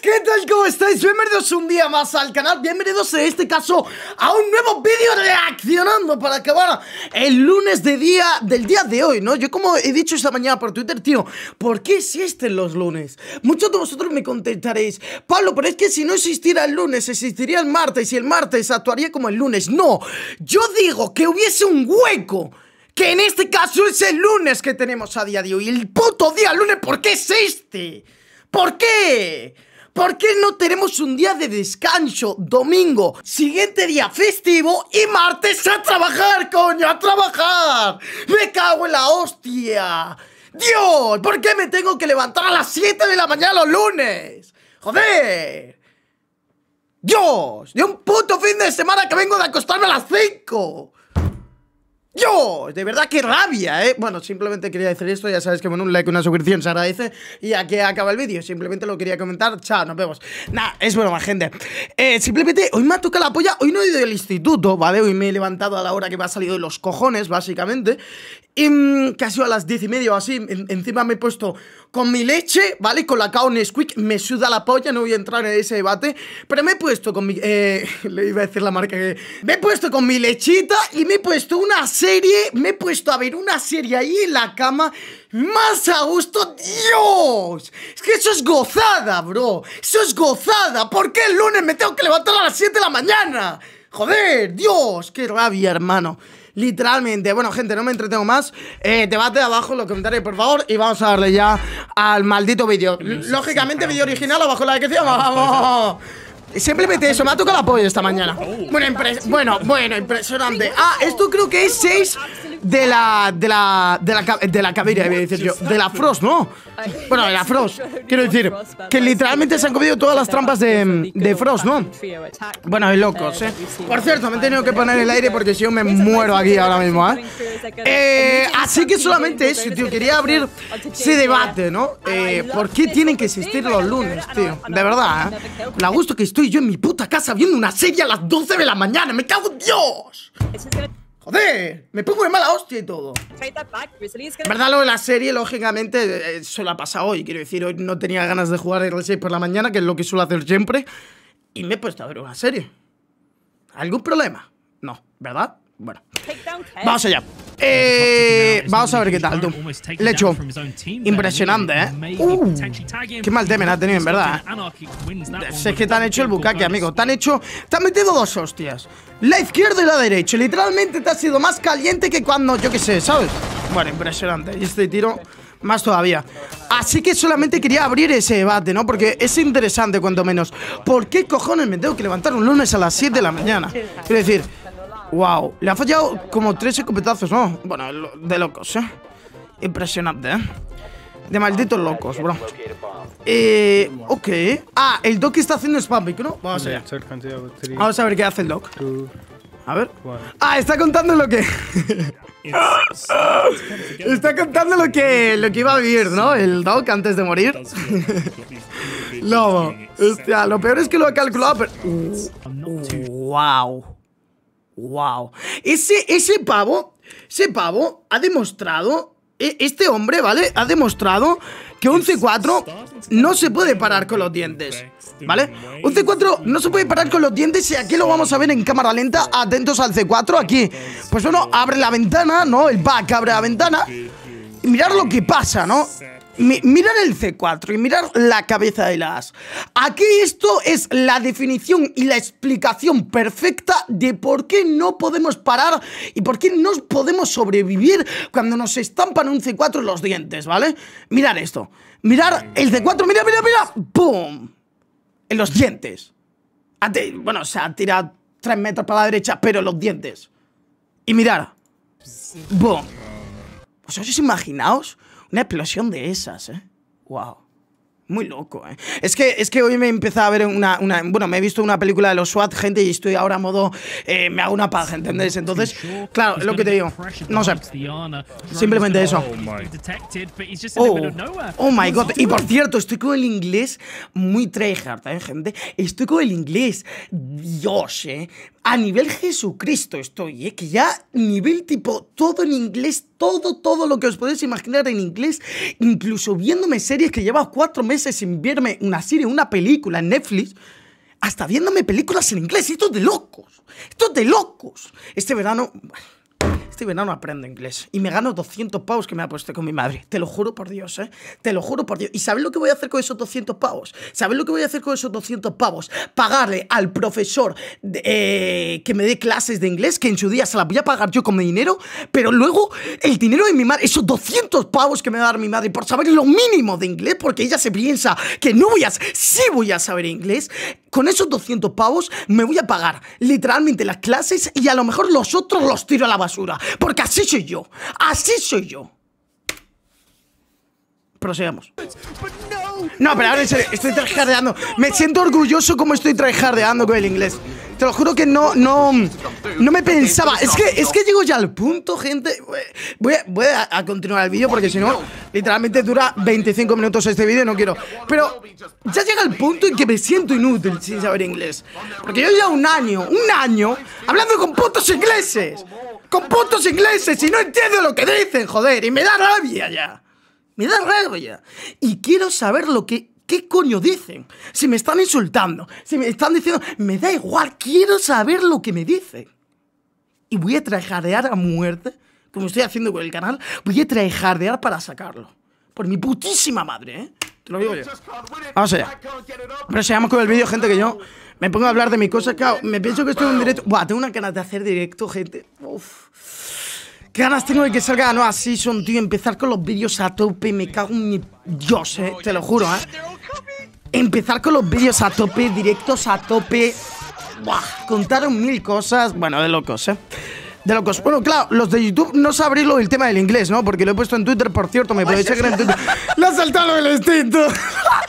¿qué tal? ¿Cómo estáis? Bienvenidos un día más al canal, bienvenidos en este caso a un nuevo vídeo reaccionando para acabar el lunes de día, del día de hoy, ¿no? Yo como he dicho esta mañana por Twitter, tío, ¿por qué existen los lunes? Muchos de vosotros me contestaréis, Pablo, pero es que si no existiera el lunes, existiría el martes y el martes actuaría como el lunes. No, yo digo que hubiese un hueco que en este caso es el lunes que tenemos a día de hoy. El puto día lunes, ¿por qué es este? ¿Por qué? ¿Por qué no tenemos un día de descanso? Domingo, siguiente día festivo y martes a trabajar, coño, a trabajar. Me cago en la hostia. Dios, ¿por qué me tengo que levantar a las 7 de la mañana los lunes? Joder. Dios, de un puto fin de semana que vengo de acostarme a las 5 yo. De verdad que rabia, ¿eh? Bueno, simplemente quería decir esto. Ya sabes que con un like, y una suscripción se agradece. Y aquí acaba el vídeo. Simplemente lo quería comentar. Chao, nos vemos. Nada, es bueno, más gente. Eh, simplemente hoy me ha tocado la polla. Hoy no he ido del instituto, ¿vale? Hoy me he levantado a la hora que me ha salido de los cojones, básicamente. Y mm, casi a las diez y media o así. encima me he puesto con mi leche, ¿vale? Con la cao Nesquik, me suda la polla, no voy a entrar en ese debate, pero me he puesto con mi... Eh, le iba a decir la marca que... Me he puesto con mi lechita y me he puesto una serie, me he puesto a ver una serie ahí en la cama más a gusto. ¡Dios! Es que eso es gozada, bro. Eso es gozada. ¿Por qué el lunes me tengo que levantar a las 7 de la mañana? Joder, Dios, qué rabia, hermano literalmente. Bueno, gente, no me entretengo más. Eh, debate abajo lo los comentarios, por favor. Y vamos a darle ya al maldito vídeo. Lógicamente, vídeo original abajo en la descripción. Ah, pues ¡Vamos! Simplemente eso, me ha tocado el apoyo esta mañana. Oh. Bueno, bueno, bueno, impresionante. Ah, esto creo que es 6 de la. de la. de la, de la decir yo. De la Frost, ¿no? Bueno, de la Frost. Quiero decir, que literalmente se han comido todas las trampas de, de Frost, ¿no? Bueno, hay locos, ¿eh? Por cierto, me he tenido que poner el aire porque si yo me muero aquí ahora mismo, ¿eh? eh así que solamente eso, tío. Quería abrir ese debate, ¿no? Eh, ¿Por qué tienen que existir los lunes, tío? De verdad, ¿eh? La gusto que estoy yo en mi puta casa viendo una serie a las 12 de la mañana. ¡Me cago en Dios! Joder, me pongo de mala hostia y todo. verdad, lo de la serie, lógicamente, eh, eh, eso se lo ha pasado hoy. Quiero decir, hoy no tenía ganas de jugar R6 por la mañana, que es lo que suelo hacer siempre. Y me he puesto a ver una serie. ¿Algún problema? No, ¿verdad? Bueno, vamos allá. Eh, eh, vamos a ver qué tal, Lecho, impresionante, ¿eh? Uh, qué mal temen ha tenido, en verdad. Es ¿eh? que te han hecho el bucaque, amigo. Te han hecho... Te han metido dos hostias. La izquierda y la derecha. Literalmente te ha sido más caliente que cuando... Yo qué sé, ¿sabes? Bueno, impresionante. Y este tiro más todavía. Así que solamente quería abrir ese debate, ¿no? Porque es interesante, cuanto menos. ¿Por qué cojones me tengo que levantar un lunes a las 7 de la mañana? Quiero decir, Wow, le ha fallado como tres escopetazos, ¿no? Bueno, de locos, ¿eh? Impresionante, ¿eh? De malditos locos, bro. Eh, ok. Ah, el Doc está haciendo spam ¿no? Vamos allá. Vamos a ver qué hace el Doc. A ver. Ah, está contando lo que... está contando lo que, lo que iba a vivir, ¿no? El Doc antes de morir. Lobo. Hostia, lo peor es que lo ha calculado, pero... Wow wow. Ese, ese pavo, ese pavo ha demostrado, e, este hombre, ¿vale? Ha demostrado que un c 4 no se puede parar con los dientes, vale Un c 11-4 no se puede parar con los dientes y aquí lo vamos a ver en cámara lenta, atentos al C4, aquí, pues bueno, abre la ventana, ¿no? El pack abre la ventana y mirar lo que pasa, ¿no? mirar el C4 y mirar la cabeza de las Aquí esto es la definición y la explicación perfecta de por qué no podemos parar y por qué no podemos sobrevivir cuando nos estampan un C4 en los dientes, ¿vale? Mirar esto. Mirar el C4, mira, mira, mira. ¡Bum! En los dientes. Bueno, o sea, tira tres metros para la derecha, pero en los dientes. Y mirar. ¡Bum! os imaginaos? Una explosión de esas, ¿eh? ¡Wow! Muy loco, ¿eh? Es que, es que hoy me he empezado a ver una, una, Bueno, me he visto una película de los SWAT, gente, y estoy ahora a modo... Eh, me hago una paz, ¿entendéis? Entonces, claro, lo que te digo. No sé. Simplemente eso. Oh, oh my oh, oh God. Y por cierto, estoy con el inglés muy tryhard, ¿eh, gente? Estoy con el inglés. Dios, ¿eh? a nivel Jesucristo estoy, ¿eh? que ya nivel tipo todo en inglés, todo, todo lo que os podéis imaginar en inglés, incluso viéndome series que lleva cuatro meses meses sin una serie, una película en Netflix, hasta viéndome películas en inglés. Esto es de locos. Esto es de locos. Este verano y este verano aprendo inglés. Y me gano 200 pavos que me ha puesto con mi madre. Te lo juro por Dios, ¿eh? Te lo juro por Dios. ¿Y sabes lo que voy a hacer con esos 200 pavos? ¿Sabes lo que voy a hacer con esos 200 pavos? Pagarle al profesor eh, que me dé clases de inglés, que en su día se las voy a pagar yo con mi dinero, pero luego el dinero de mi madre, esos 200 pavos que me va a dar mi madre por saber lo mínimo de inglés, porque ella se piensa que no voy a, sí voy a saber inglés, con esos 200 pavos me voy a pagar literalmente las clases y a lo mejor los otros los tiro a la basura. Porque así soy yo. Así soy yo. Prosigamos. No, pero ahora estoy tryhardeando. Me siento orgulloso como estoy tryhardeando con el inglés. Te lo juro que no, no, no me pensaba. Es que, es que llego ya al punto, gente. Voy, a, continuar el vídeo porque si no, literalmente dura 25 minutos este vídeo y no quiero. Pero ya llega el punto en que me siento inútil sin saber inglés. Porque yo ya un año, un año, hablando con putos ingleses. Con putos ingleses y no entiendo lo que dicen, joder. Y me da rabia ya. Me da rabia. Y quiero saber lo que... ¿Qué coño dicen? Si me están insultando, si me están diciendo... Me da igual, quiero saber lo que me dicen. Y voy a trajardear a muerte, como estoy haciendo con el canal, voy a trajardear para sacarlo. Por mi putísima madre, ¿eh? Te lo digo yo. Vamos allá. Pero sigamos con el vídeo, gente, que yo me pongo a hablar de mi cosa que me pienso que estoy en directo... Buah, tengo una ganas de hacer directo, gente. Uf. Qué ganas tengo de que salga no nueva season, tío. Empezar con los vídeos a tope. Me cago en mi Dios, eh. Te lo juro, eh. Empezar con los vídeos a tope, directos a tope. Buah, contaron mil cosas. Bueno, de locos, eh de Bueno, claro, los de YouTube no sabréis el tema del inglés, ¿no? Porque lo he puesto en Twitter, por cierto, me podéis seguir en Twitter. ¡Lo ha saltado el instinto!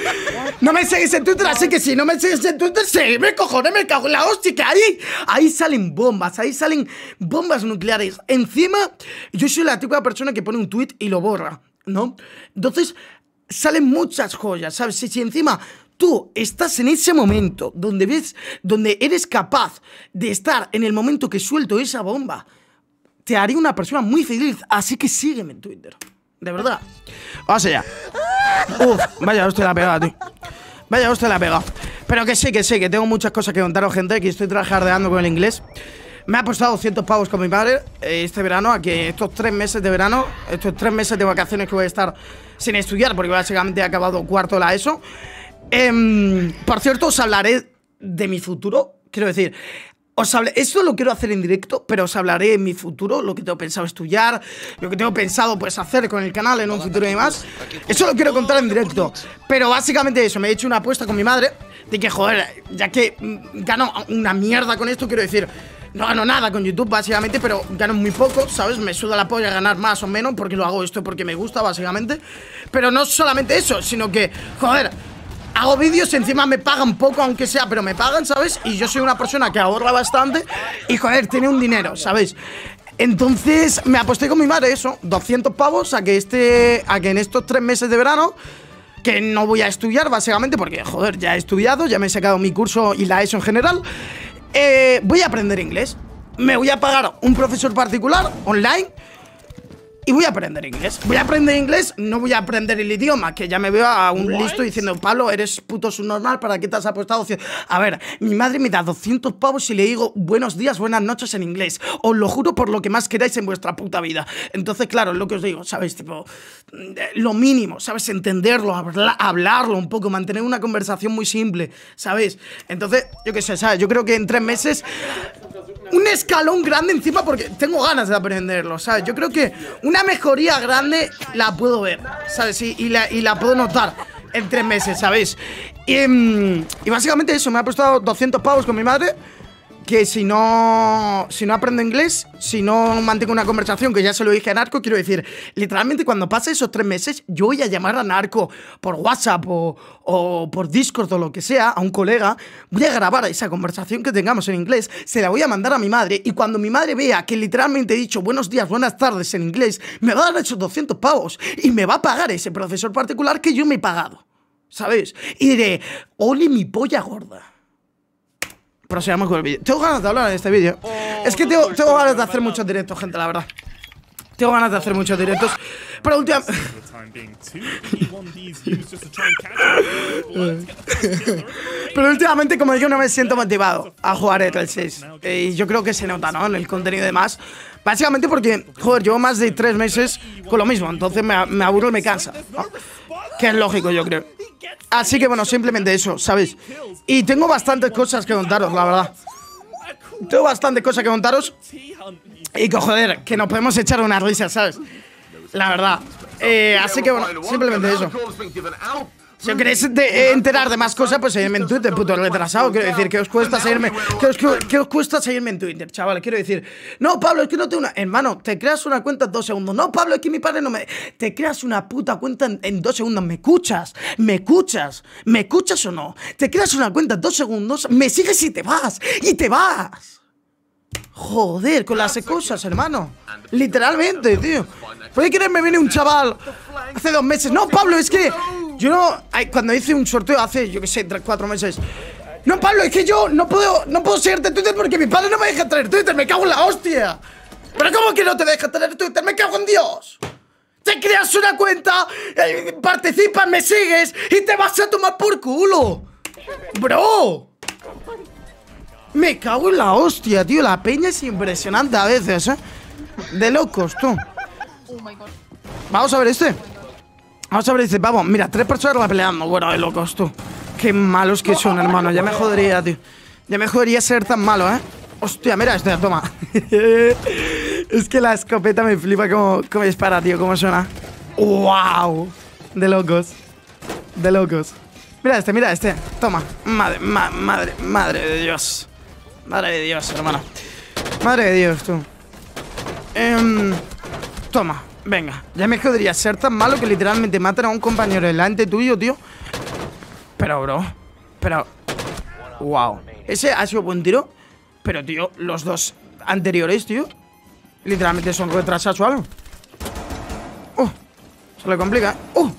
no me seguís en Twitter, así que si no me seguís en Twitter, sí, me cojones, me cago en la hostia, que ahí, ahí salen bombas, ahí salen bombas nucleares. Encima, yo soy la típica persona que pone un tweet y lo borra, ¿no? Entonces, salen muchas joyas, ¿sabes? Si, si encima estás en ese momento donde ves, donde eres capaz de estar en el momento que suelto esa bomba, te haría una persona muy feliz. Así que sígueme en Twitter. De verdad. Vamos allá. vaya, usted la pegado, tío. Vaya, usted la pegado. Pero que sí, que sí, que tengo muchas cosas que contaros, gente, que estoy trabajando con el inglés. Me ha apostado 200 pavos con mi padre eh, este verano, aquí estos tres meses de verano, estos tres meses de vacaciones que voy a estar sin estudiar, porque básicamente he acabado cuarto la ESO. Em, por cierto, os hablaré de mi futuro. Quiero decir, os hablé, esto lo quiero hacer en directo, pero os hablaré de mi futuro, lo que tengo pensado estudiar, lo que tengo pensado pues hacer con el canal en un futuro y demás. Eso lo quiero contar en oh, directo. Pero básicamente eso, me he hecho una apuesta con mi madre de que, joder, ya que mm, gano una mierda con esto, quiero decir, no gano nada con YouTube básicamente, pero gano muy poco, ¿sabes? Me suda la polla ganar más o menos porque lo hago esto porque me gusta básicamente. Pero no solamente eso, sino que, joder, hago vídeos, encima me pagan poco, aunque sea, pero me pagan, ¿sabes? Y yo soy una persona que ahorra bastante y, joder, tiene un dinero, ¿sabes? Entonces me aposté con mi madre eso, 200 pavos, a que, este, a que en estos tres meses de verano que no voy a estudiar básicamente porque, joder, ya he estudiado, ya me he sacado mi curso y la ESO en general, eh, voy a aprender inglés. Me voy a pagar un profesor particular online y voy a aprender inglés. Voy a aprender inglés, no voy a aprender el idioma, que ya me veo a un listo diciendo, Pablo, eres puto subnormal, ¿para qué te has apostado? A ver, mi madre me da 200 pavos y le digo buenos días, buenas noches en inglés. Os lo juro por lo que más queráis en vuestra puta vida. Entonces, claro, lo que os digo, ¿sabéis? Tipo, eh, lo mínimo, ¿sabes? Entenderlo, hablarlo un poco, mantener una conversación muy simple, ¿sabéis? Entonces, yo qué sé, ¿sabes? Yo creo que en tres meses un escalón grande encima porque tengo ganas de aprenderlo, ¿sabes? Yo creo que una mejoría grande la puedo ver, ¿sabes? Y, y, la, puedo notar en tres meses, ¿sabéis? Y, mm, y básicamente eso, me ha prestado 200 pavos con mi madre que si no, si no aprendo inglés, si no mantengo una conversación, que ya se lo dije a Narco, quiero decir, literalmente cuando pase esos tres meses, yo voy a llamar a Narco por WhatsApp o, o por Discord o lo que sea, a un colega, voy a grabar esa conversación que tengamos en inglés, se la voy a mandar a mi madre y cuando mi madre vea que literalmente he dicho buenos días, buenas tardes en inglés, me va a dar esos 200 pavos y me va a pagar ese profesor particular que yo me he pagado, ¿sabes? Y diré, ole mi polla gorda se con el vídeo. Tengo ganas de hablar en este vídeo. Oh, es que tengo, pues tengo ganas de hacer muchos directos, gente, la verdad. Tengo ganas de hacer muchos directos. Pero Pero últimamente, como yo no me siento motivado a jugar e 6. Eh, y yo creo que se nota, ¿no? En el contenido y demás. Básicamente porque, joder, llevo más de tres meses con lo mismo. Entonces me, me aburro y me cansa es lógico, yo creo. Así que bueno, simplemente eso, ¿sabéis? Y tengo bastantes cosas que contaros, la verdad. Tengo bastantes cosas que contaros. Y que joder, que nos podemos echar una risa, ¿sabes? La verdad. Eh, así que bueno, simplemente eso. Si queréis eh, enterar de más cosas, pues seguirme en Twitter, puto retrasado. Quiero decir, que os cuesta seguirme? ¿Qué os, cuesta seguirme en Twitter, chaval? Quiero decir, no, Pablo, es que no tengo una. Hermano, te creas una cuenta en dos segundos. No, Pablo, es que mi padre no me. Te creas una puta cuenta en, dos segundos. ¿Me escuchas? ¿Me escuchas? ¿Me escuchas o no? Te creas una cuenta en dos segundos, me sigues y te vas. Y te vas. Joder, con las cosas, hermano. Literalmente, tío. ¿Puede creerme me viene un chaval hace dos meses? No, Pablo, es que yo no, cuando hice un sorteo hace, yo que sé, tres, cuatro meses. No, Pablo, es que yo no puedo, no puedo seguirte Twitter porque mi padre no me deja traer Twitter, me cago en la hostia. Pero ¿cómo que no te deja traer Twitter? Me cago en Dios. Te creas una cuenta, eh, participas, me sigues y te vas a tomar por culo. Bro. Me cago en la hostia, tío. La peña es impresionante a veces, ¿eh? De locos, tú. Oh Vamos a ver este. Vamos a ver, dice, vamos, mira, tres personas la peleando, bueno, de locos, tú. Qué malos que son, hermano, ya me jodería, tío. Ya me jodería ser tan malo, ¿eh? Hostia, mira, este, toma. es que la escopeta me flipa como, como dispara, tío, cómo suena. ¡Wow! De locos. De locos. Mira este, mira este. Toma. Madre, madre, madre de Dios. Madre de Dios, hermano. Madre de Dios, tú. Em, toma. Venga, ya me jodería ser tan malo que literalmente matan a un compañero delante tuyo, tío. Pero, bro. Pero... Wow. Ese ha sido buen tiro. Pero, tío, los dos anteriores, tío. Literalmente son retrasados o algo. Uh, se le complica. Oh,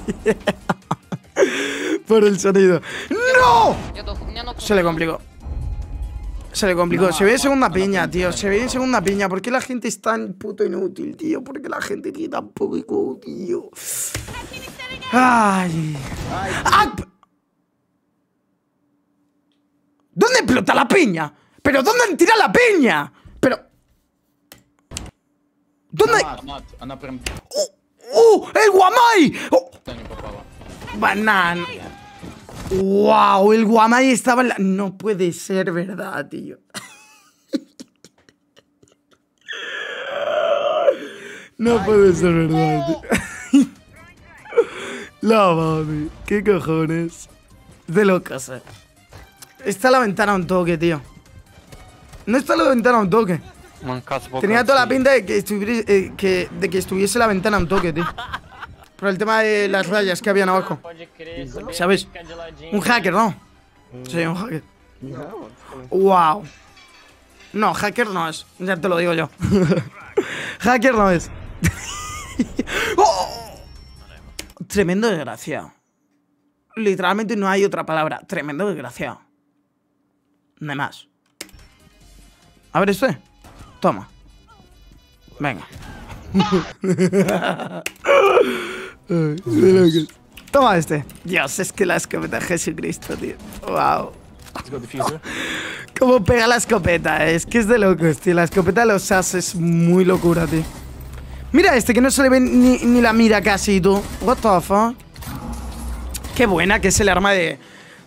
Por el sonido. ¡No! Se le complicó. Se le complicó. se ve en segunda piña, tío. Eh. Se ve en segunda piña. ¿Por qué la gente es tan puto inútil, tío? ¿Por qué la gente tiene tan poco, tío? Ay. ¿Dónde explota la piña? ¿Pero dónde han tirado la piña? Pero... ¿Dónde...? ¡Uh! ¡Uh! ¡El guamay! ¡Oh! Banana. ¡Wow! El Guamay estaba en la... No puede ser verdad, tío. No puede ser verdad, tío. La mami. ¿Qué cojones? De locas, eh. Está la ventana un toque, tío. No está la ventana a un toque. Tenía toda la pinta de que, estuviese, eh, de que estuviese la ventana un toque, tío. Por el tema de las rayas que habían abajo. ¿Sabes? Un hacker, ¿no? Sí, un hacker. Wow. No, hacker no es. Ya te lo digo yo. hacker no es. ¡Oh! Tremendo desgraciado. Literalmente no hay otra palabra. Tremendo desgraciado. Nada más. A ver este. Toma. Venga. Toma este. Dios, es que la escopeta Jesucristo, tío. Wow. ¿Cómo pega la escopeta? Es que es de locos, tío. La escopeta de los As es muy locura, tío. Mira este, que no se le ve ni, la mira casi, tú. What the fuck? Qué buena que es el arma de,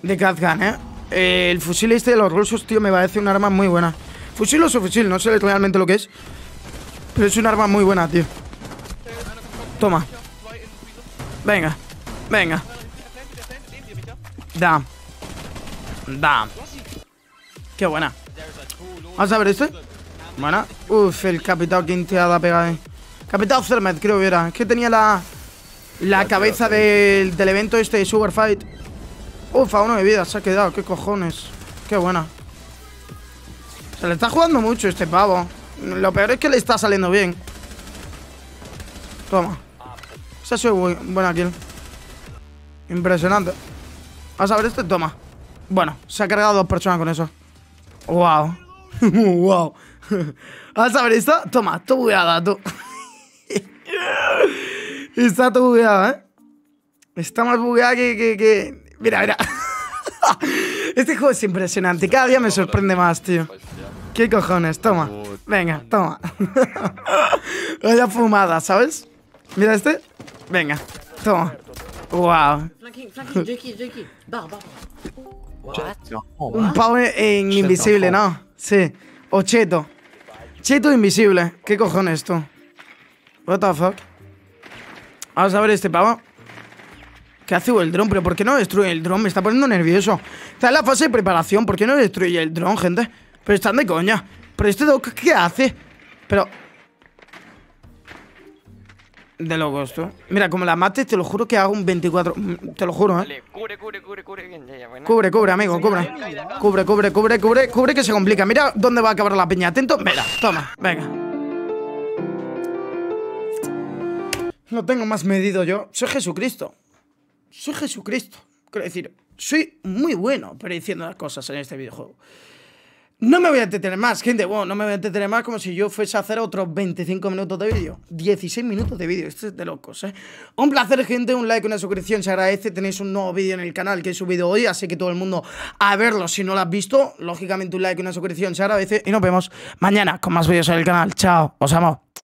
de Kazgan, eh. ¿eh? El fusil este de los rusos, tío, me parece un arma muy buena. Fusil o su fusil, no sé realmente lo que es. Pero es un arma muy buena, tío. Toma. Venga, venga. Da. Da. Qué buena. Vamos a ver este. Buena. Uf, el capitán quinteada pegado ahí. Capitán Zermet, creo que era. Es que tenía la. La cabeza del, del evento este de Superfight? Fight. Uf, a uno de vida se ha quedado. Qué cojones. Qué buena. Se le está jugando mucho este pavo. Lo peor es que le está saliendo bien. Toma ha soy buena kill. Impresionante. vas a ver este, toma. Bueno, se ha cargado dos personas con eso. Wow. wow. vas a ver esto Toma, tú bugueada, tú. Está todo bugueada, ¿eh? Está más bugueada que, que... Mira, mira. este juego es impresionante. Cada día me sorprende más, tío. ¿Qué cojones? Toma. Venga, toma. Vaya fumada, ¿sabes? Mira este. Venga. Toma. Wow. Un pavo en invisible, ¿no? Sí. O cheto. Cheto invisible. ¿Qué cojones tú? What the fuck. Vamos a ver este pavo. ¿Qué hace el dron? ¿Pero por qué no destruye el dron? Me está poniendo nervioso. Está en la fase de preparación. ¿Por qué no destruye el dron, gente? Pero están de coña. ¿Pero este doc qué hace? Pero, de lo Mira, como la mates, te lo juro que hago un 24. Mm, te lo juro, ¿eh? Cubre, cubre, cubre, cubre. Cubre, cubre, amigo, cubre. Cubre, cubre, cubre, cubre, cubre, que se complica. Mira dónde va a acabar la peña Atento. Mira, toma, venga. No tengo más medido yo. Soy Jesucristo. Soy Jesucristo. Quiero decir, soy muy bueno prediciendo las cosas en este videojuego. No me voy a entretener más, gente. Bueno, no me voy a entretener más como si yo fuese a hacer otros 25 minutos de vídeo. 16 minutos de vídeo, esto es de locos, ¿eh? Un placer, gente. Un like, una suscripción se agradece. Tenéis un nuevo vídeo en el canal que he subido hoy, así que todo el mundo a verlo si no lo has visto. Lógicamente, un like, una suscripción se agradece. Y nos vemos mañana con más vídeos en el canal. Chao, os amo.